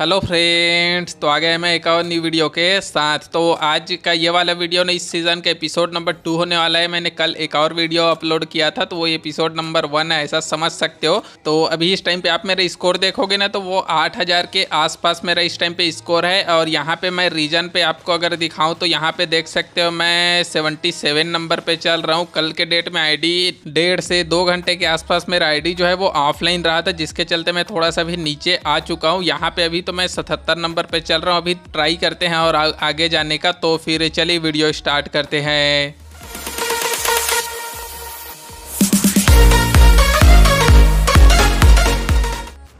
hello friends तो आ गए मैं एक और न्यू वीडियो के साथ तो आज का ये वाला वीडियो ना इस सीज़न का एपिसोड नंबर टू होने वाला है मैंने कल एक और वीडियो अपलोड किया था तो वो एपिसोड नंबर वन है ऐसा समझ सकते हो तो अभी इस टाइम पे आप मेरा स्कोर देखोगे ना तो वो आठ हज़ार के आसपास मेरा इस टाइम पे स्कोर है और यहाँ पर मैं रीजन पर आपको अगर दिखाऊँ तो यहाँ पर देख सकते हो मैं सेवेंटी नंबर पर चल रहा हूँ कल के डेट में आई डेढ़ से दो घंटे के आसपास मेरा आई जो है वो ऑफलाइन रहा था जिसके चलते मैं थोड़ा सा भी नीचे आ चुका हूँ यहाँ पर अभी तो मैं सतहत्तर नंबर पे चल रहा हूँ अभी ट्राई करते हैं और आ, आगे जाने का तो फिर चलिए वीडियो स्टार्ट करते हैं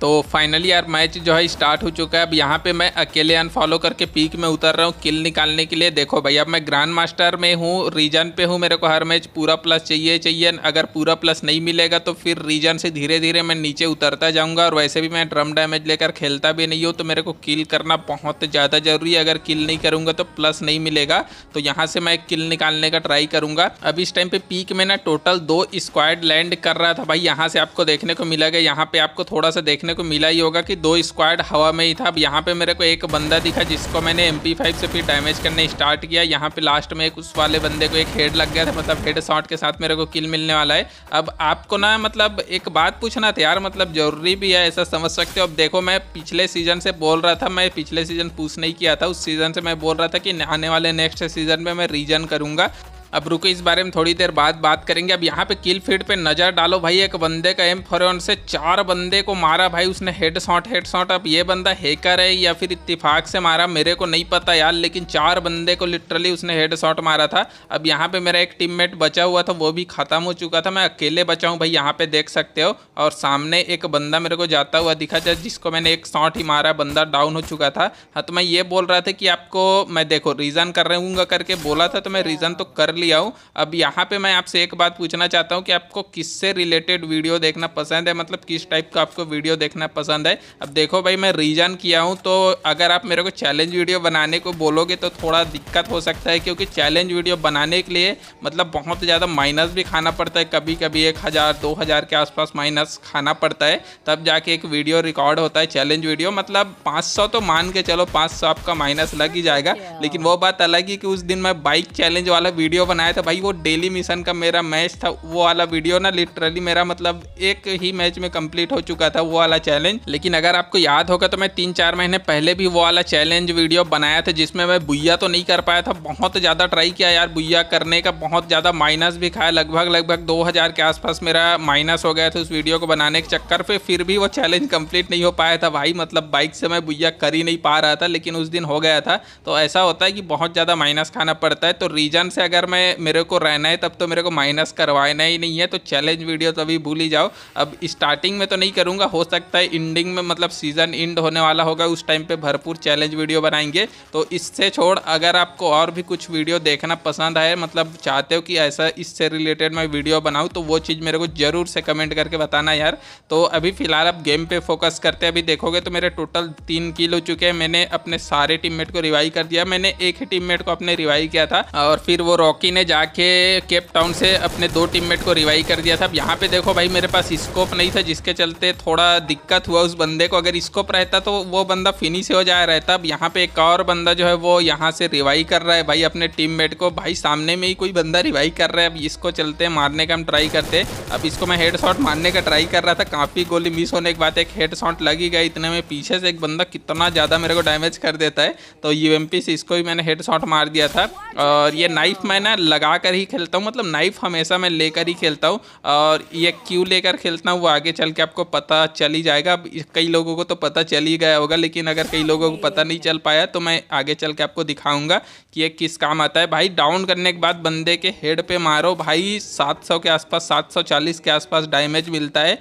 तो फाइनली यार मैच जो है स्टार्ट हो चुका है अब यहाँ पे मैं अकेले अनफॉलो करके पीक में उतर रहा हूँ किल निकालने के लिए देखो भाई अब मैं ग्रैंड मास्टर में हूँ रीजन पे हूँ मेरे को हर मैच पूरा प्लस चाहिए चाहिए अगर पूरा प्लस नहीं मिलेगा तो फिर रीजन से धीरे धीरे मैं नीचे उतरता जाऊँगा और वैसे भी मैं ड्रम डैमेज लेकर खेलता भी नहीं हूँ तो मेरे को किल करना बहुत ज़्यादा ज़रूरी है अगर किल नहीं करूँगा तो प्लस नहीं मिलेगा तो यहाँ से मैं किल निकालने का ट्राई करूँगा अब इस टाइम पर पीक में ना टोटल दो स्क्वाड लैंड कर रहा था भाई यहाँ से आपको देखने को मिला गया यहाँ पर आपको थोड़ा सा देखने देखने को मिला ही होगा कि दो स्क्वाड हवा में ही था अब यहाँ पे मेरे को एक बंदा दिखा जिसको मैंने एम से फिर डैमेज करने स्टार्ट किया यहाँ पे लास्ट में एक उस वाले बंदे को एक हेड लग गया था मतलब हेड शॉट के साथ मेरे को किल मिलने वाला है अब आपको ना मतलब एक बात पूछना था यार मतलब जरूरी भी है ऐसा समझ सकते हो अब देखो मैं पिछले सीजन से बोल रहा था मैं पिछले सीजन पूछ नहीं किया था उस सीजन से मैं बोल रहा था कि आने वाले नेक्स्ट सीजन में मैं रीजन करूँगा अब रुको इस बारे में थोड़ी देर बाद बात करेंगे अब यहाँ पे किल फीड पे नज़र डालो भाई एक बंदे का एम फोर से चार बंदे को मारा भाई उसने हेड शॉट हेड शॉट अब ये बंदा हैकर है या फिर इत्तेफाक से मारा मेरे को नहीं पता यार लेकिन चार बंदे को लिटरली उसने हेड शॉट मारा था अब यहाँ पे मेरा एक टीम बचा हुआ था वो भी ख़त्म हो चुका था मैं अकेले बचा हूँ भाई यहाँ पे देख सकते हो और सामने एक बंदा मेरे को जाता हुआ दिखा जाए जिसको मैंने एक शॉट ही मारा बंदा डाउन हो चुका था हाँ तो मैं ये बोल रहा था कि आपको मैं देखो रीज़न कर रहूँगा करके बोला था तो मैं रीज़न तो कर लिया हूँ अब यहाँ पे मैं आपसे एक बात पूछना चाहता हूँ कि आपको किससे रिलेटेड वीडियो देखना पसंद है मतलब किस टाइप का आपको वीडियो देखना पसंद है अब देखो भाई मैं रीजन किया हूँ तो अगर आप मेरे को चैलेंज वीडियो बनाने को बोलोगे तो थोड़ा दिक्कत हो सकता है क्योंकि चैलेंज वीडियो बनाने के लिए मतलब बहुत ज़्यादा माइनस भी खाना पड़ता है कभी कभी एक हज़ार दो हज़ार के आसपास माइनस खाना पड़ता है तब जाके एक वीडियो रिकॉर्ड होता है चैलेंज वीडियो मतलब 500 तो मान के चलो 500 आपका माइनस लग ही जाएगा लेकिन वो बात अलग ही कि उस दिन मैं बाइक चैलेंज वाला वीडियो बनाया था भाई वो डेली मिशन का मेरा मैच था वो वाला वीडियो ना लिटरली मेरा मतलब एक ही मैच में कंप्लीट हो चुका था वो वाला चैलेंज लेकिन अगर आपको याद होगा तो मैं तीन चार महीने पहले भी वो वाला चैलेंज वीडियो बनाया था जिसमें मैं बुया तो नहीं कर पाया था बहुत ज़्यादा ट्राई किया यार बुया करने का बहुत ज़्यादा माइनस भी खाया लगभग लगभग दो हज़ार के आसपास मेरा माइनस हो गया था उस वीडियो को बनाने के चक्कर पे फिर भी वो चैलेंज कंप्लीट नहीं हो पाया था भाई मतलब बाइक से मैं बुया कर ही नहीं पा रहा था लेकिन उस दिन हो गया था तो ऐसा होता है कि बहुत ज़्यादा माइनस खाना पड़ता है तो रीजन से अगर मैं में मेरे को रहना है तब तो मेरे को माइनस करवाना ही नहीं है तो चैलेंज वीडियो तो अभी भूल ही जाओ अब स्टार्टिंग में तो नहीं करूँगा हो सकता है इंडिंग में मतलब सीज़न एंड होने वाला होगा उस टाइम पर भरपूर चैलेंज वीडियो बनाएंगे तो इससे छोड़ अगर आपको और भी कुछ वीडियो देखना पसंद है मतलब चाहते हो कि ऐसा इससे रिलेटेड मैं वीडियो बनाऊँ तो वो चीज़ मेरे को ज़रूर से कमेंट करके बताना यार तो अभी फ़िलहाल आप गेम पे फोकस करते हैं अभी देखोगे तो मेरे टोटल तीन किल हो चुके हैं मैंने अपने सारे टीममेट को रिवाइव कर दिया मैंने एक ही टीममेट को अपने रिवाइव किया था और फिर वो रॉकी लकी ने जाके केप टाउन से अपने दो टीममेट को रिवाइव कर दिया था अब यहाँ पे देखो भाई मेरे पास स्कोप नहीं था जिसके चलते थोड़ा दिक्कत हुआ उस बंदे को अगर स्कोप रहता तो वो बंदा फिनिश हो जाया रहता अब यहाँ पे एक और बंदा जो है वो यहाँ से रिवाइव कर रहा है भाई अपने टीम को भाई सामने में ही कोई बंदा रिवाइव कर रहा है अब इसको चलते मारने का हम ट्राई करते अब इसको मैं हेड शॉट मारने का ट्राई कर रहा था काफ़ी गोली मिस होने के बाद एक हेड शॉट लगी गई इतने में पीछे से एक बंदा कितना ज़्यादा मेरे को डैमेज कर देता है तो यू से इसको भी मैंने हेड शॉट मार दिया था और ये नाइफ मैं ना लगा कर ही खेलता हूँ मतलब नाइफ़ हमेशा मैं लेकर ही खेलता हूँ और ये क्यों लेकर खेलता हूँ वो आगे चल के आपको पता चल ही जाएगा कई लोगों को तो पता चल ही गया होगा लेकिन अगर कई लोगों को पता नहीं चल पाया तो मैं आगे चल के आपको दिखाऊंगा कि ये किस काम आता है भाई डाउन करने के बाद बंदे के हेड पर मारो भाई सात के आसपास सात के आसपास डैमेज मिलता है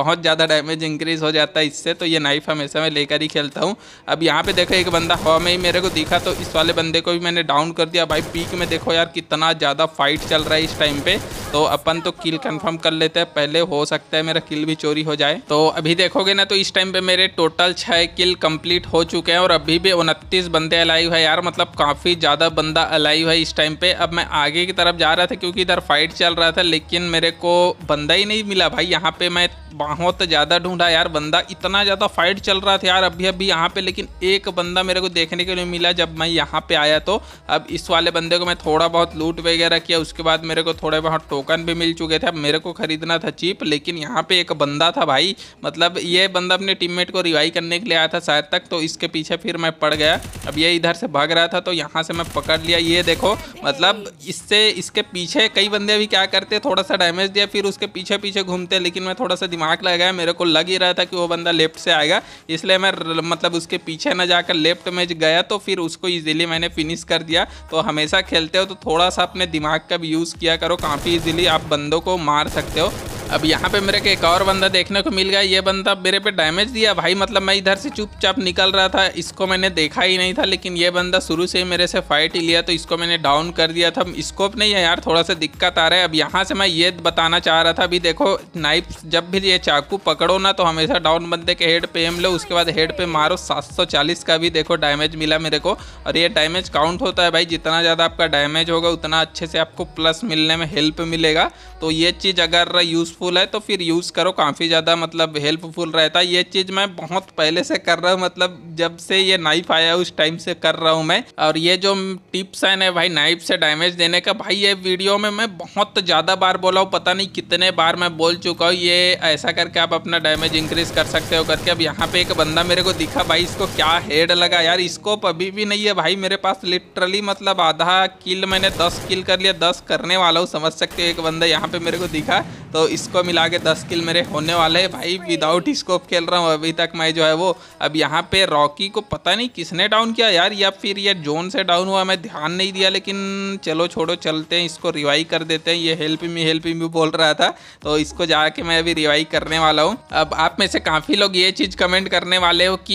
बहुत ज़्यादा डैमेज इंक्रीज़ हो जाता है इससे तो ये नाइफ़ हमेशा मैं लेकर ही खेलता हूँ अब यहाँ पर देखो एक बंदा हवा में ही मेरे को दिखा तो इस वाले बंदे को भी मैंने डाउन कर दिया भाई पीक में देखो यार कितना इतना ज़्यादा फाइट चल रहा है इस टाइम पे तो अपन तो किल कंफर्म कर लेते हैं पहले हो सकता है मेरा किल भी चोरी हो जाए तो अभी देखोगे ना तो इस टाइम पे मेरे टोटल छः किल कंप्लीट हो चुके हैं और अभी भी उनतीस बंदे अलाइव है यार मतलब काफ़ी ज़्यादा बंदा अलाइव है इस टाइम पे अब मैं आगे की तरफ जा रहा था क्योंकि इधर फाइट चल रहा था लेकिन मेरे को बंदा ही नहीं मिला भाई यहाँ पे मैं बहुत ज़्यादा ढूंढा यार बंदा इतना ज़्यादा फाइट चल रहा था यार अभी अभी यहाँ पे लेकिन एक बंदा मेरे को देखने के लिए मिला जब मैं यहाँ पे आया तो अब इस वाले बंदे को मैं थोड़ा बहुत लूट लूट वगैरह किया उसके बाद मेरे को थोड़े बहुत टोकन भी मिल चुके थे अब मेरे को खरीदना था चीप लेकिन यहाँ पे एक बंदा था भाई मतलब ये बंदा अपने टीममेट को रिवाइव करने के लिए आया था शायद तक तो इसके पीछे फिर मैं पड़ गया अब ये इधर से भाग रहा था तो यहाँ से मैं पकड़ लिया ये देखो मतलब इससे इसके पीछे कई बंदे भी क्या करते थोड़ा सा डैमेज दिया फिर उसके पीछे पीछे घूमते लेकिन मैं थोड़ा सा दिमाग लगाया मेरे को लग ही रहा था कि वो बंदा लेफ्ट से आएगा इसलिए मैं मतलब उसके पीछे ना जाकर लेफ्ट में गया तो फिर उसको ईजिली मैंने फिनिश कर दिया तो हमेशा खेलते हो तो थोड़ा थोड़ा सा अपने दिमाग का भी यूज़ किया करो काफ़ी इजीली आप बंदों को मार सकते हो अब यहाँ पे मेरे को एक और बंदा देखने को मिल गया ये बंदा मेरे पे डैमेज दिया भाई मतलब मैं इधर से चुपचाप निकल रहा था इसको मैंने देखा ही नहीं था लेकिन ये बंदा शुरू से ही मेरे से फाइट ही लिया तो इसको मैंने डाउन कर दिया था स्कोप नहीं है यार थोड़ा सा दिक्कत आ रहा है अब यहाँ से मैं ये बताना चाह रहा था अभी देखो नाइफ जब भी ये चाकू पकड़ो ना तो हमेशा डाउन बंदे के हेड पे एम लो उसके बाद हेड पे मारो सात का भी देखो डैमेज मिला मेरे को और ये डैमेज काउंट होता है भाई जितना ज़्यादा आपका डैमेज होगा उतना अच्छे से आपको प्लस मिलने में हेल्प मिलेगा तो ये चीज़ अगर यूज़ यूज़फुल है तो फिर यूज़ करो काफ़ी ज़्यादा मतलब हेल्पफुल रहता है ये चीज़ मैं बहुत पहले से कर रहा हूँ मतलब जब से ये नाइफ आया उस टाइम से कर रहा हूँ मैं और ये जो टिप्स है ना भाई नाइफ से डैमेज देने का भाई ये वीडियो में मैं बहुत ज़्यादा बार बोला हूँ पता नहीं कितने बार मैं बोल चुका हूँ ये ऐसा करके आप अपना डैमेज इंक्रीज कर सकते हो करके अब यहाँ पे एक बंदा मेरे को दिखा भाई इसको क्या हेड लगा यार स्कोप अभी भी नहीं है भाई मेरे पास लिटरली मतलब आधा किल मैंने दस किल कर लिया दस करने वाला हूँ समझ सकते हो एक बंदा यहाँ पे मेरे को दिखा तो इस इसको मिला के दस किल मेरे होने वाले हैं भाई विदाउट स्कोप खेल रहा हूँ अभी तक मैं जो है वो अब यहाँ पे रॉकी को पता नहीं किसने डाउन किया यार या फिर ये जोन से डाउन हुआ मैं ध्यान नहीं दिया लेकिन चलो छोड़ो चलते हैं इसको रिवाइव कर देते हैं ये हेल्प मी हेल्प मी बोल रहा था तो इसको जाके मैं अभी रिवाइव करने वाला हूँ अब आप में से काफ़ी लोग ये चीज़ कमेंट करने वाले हो कि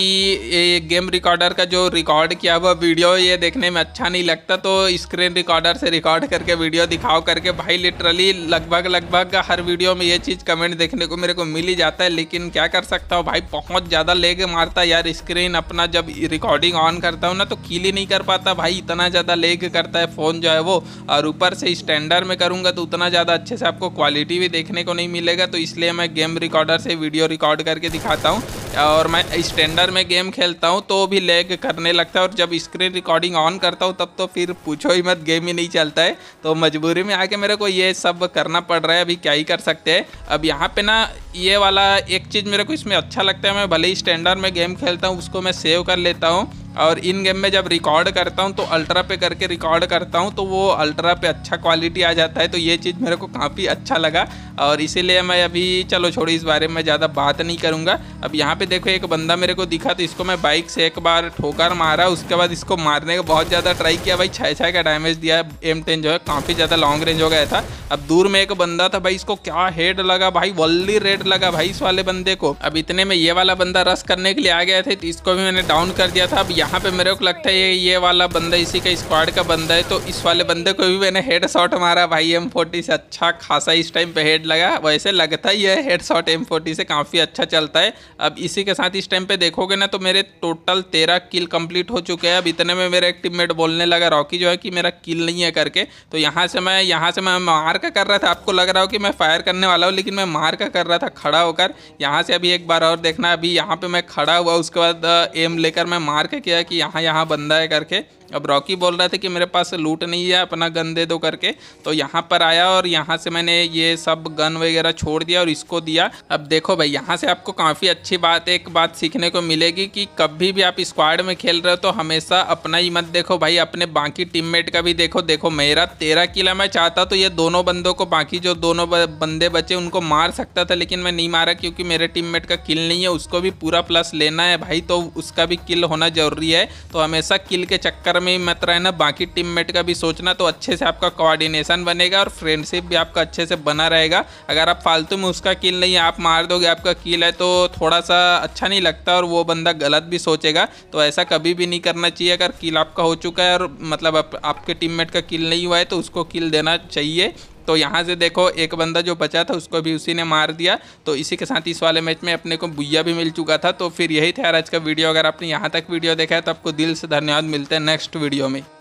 ये गेम रिकॉर्डर का जो रिकॉर्ड किया हुआ वीडियो ये देखने में अच्छा नहीं लगता तो स्क्रीन रिकॉर्डर से रिकॉर्ड करके वीडियो दिखाओ करके भाई लिटरली लगभग लगभग हर वीडियो में में ये चीज़ कमेंट देखने को मेरे को मिल ही जाता है लेकिन क्या कर सकता हूँ भाई बहुत ज़्यादा लेग मारता है यार स्क्रीन अपना जब रिकॉर्डिंग ऑन करता हूँ ना तो कील ही नहीं कर पाता भाई इतना ज़्यादा लेग करता है फ़ोन जो है वो और ऊपर से स्टैंडर्ड में करूँगा तो उतना ज़्यादा अच्छे से आपको क्वालिटी भी देखने को नहीं मिलेगा तो इसलिए मैं गेम रिकॉर्डर से वीडियो रिकॉर्ड करके दिखाता हूँ और मैं स्टैंडर्ड में गेम खेलता हूँ तो भी लेग करने लगता है और जब स्क्रीन रिकॉर्डिंग ऑन करता हूँ तब तो फिर पूछो ही मत गेम ही नहीं चलता है तो मजबूरी में आके मेरे को ये सब करना पड़ रहा है अभी क्या ही कर सकते हैं अब यहाँ पे ना ये वाला एक चीज़ मेरे को इसमें अच्छा लगता है मैं भले ही स्टैंडर्ड में गेम खेलता हूँ उसको मैं सेव कर लेता हूँ और इन गेम में जब रिकॉर्ड करता हूँ तो अल्ट्रा पे करके रिकॉर्ड करता हूँ तो वो अल्ट्रा पे अच्छा क्वालिटी आ जाता है तो ये चीज़ मेरे को काफ़ी अच्छा लगा और इसीलिए मैं अभी चलो छोड़ो इस बारे में ज़्यादा बात नहीं करूँगा अब यहाँ पे देखो एक बंदा मेरे को दिखा तो इसको मैं बाइक से एक बार ठोकर मारा उसके बाद इसको मारने का बहुत ज़्यादा ट्राई किया भाई छः छः का डैमेज दिया एम टेन जो है काफ़ी ज़्यादा लॉन्ग रेंज हो गया था अब दूर में एक बंदा था भाई इसको क्या हेड लगा भाई वल्ली रेड लगा भाई इस वाले बंदे को अब इतने में ये वाला बंदा रस करने के लिए आ गया था तो इसको भी मैंने डाउन कर दिया था अब यहाँ पे मेरे को लगता है ये ये वाला बंदा इसी का स्क्वाड का बंदा है तो इस वाले बंदे को भी मैंने हेड शॉट मारा भाई एम फोर्टी से अच्छा खासा इस टाइम पे हेड लगा वैसे लगता ही है हेड शॉट एम से काफ़ी अच्छा चलता है अब इसी के साथ इस टाइम पे देखोगे ना तो मेरे टोटल तेरह किल कंप्लीट हो चुके हैं अब इतने में मेरा एक टीम बोलने लगा रॉकी जो है कि मेरा किल नहीं है करके तो यहाँ से मैं यहाँ से मैं मार का कर रहा था आपको लग रहा हो कि मैं फायर करने वाला हूँ लेकिन मैं मार का कर रहा था खड़ा होकर यहाँ से अभी एक बार और देखना अभी यहाँ पर मैं खड़ा हुआ उसके बाद एम लेकर मैं मार का दिया कि यहाँ यहाँ बंदा है करके अब रॉकी बोल रहा था कि मेरे पास लूट नहीं है अपना गन दे दो करके तो यहाँ पर आया और यहाँ से मैंने ये सब गन वगैरह छोड़ दिया और इसको दिया अब देखो भाई यहाँ से आपको काफ़ी अच्छी बात एक बात सीखने को मिलेगी कि कभी भी आप स्क्वाड में खेल रहे हो तो हमेशा अपना ही मत देखो भाई अपने बाकी टीम का भी देखो देखो मेरा तेरह किला मैं चाहता तो ये दोनों बंदों को बाकी जो दोनों बंदे बचे उनको मार सकता था लेकिन मैं नहीं मारा क्योंकि मेरे टीम का किल नहीं है उसको भी पूरा प्लस लेना है भाई तो उसका भी किल होना जरूरी है तो हमेशा किल के चक्कर में में ही मत रहना बाकी टीममेट का भी सोचना तो अच्छे से आपका कोऑर्डिनेशन बनेगा और फ्रेंडशिप भी आपका अच्छे से बना रहेगा अगर आप फालतू में उसका किल नहीं आप मार दोगे आपका कील है तो थोड़ा सा अच्छा नहीं लगता और वो बंदा गलत भी सोचेगा तो ऐसा कभी भी नहीं करना चाहिए अगर किल आपका हो चुका है और मतलब आप, आपके टीम का किल नहीं हुआ है तो उसको किल देना चाहिए तो यहाँ से देखो एक बंदा जो बचा था उसको भी उसी ने मार दिया तो इसी के साथ इस वाले मैच में अपने को बुया भी मिल चुका था तो फिर यही था आज का वीडियो अगर आपने यहाँ तक वीडियो देखा है तो आपको दिल से धन्यवाद मिलते हैं नेक्स्ट वीडियो में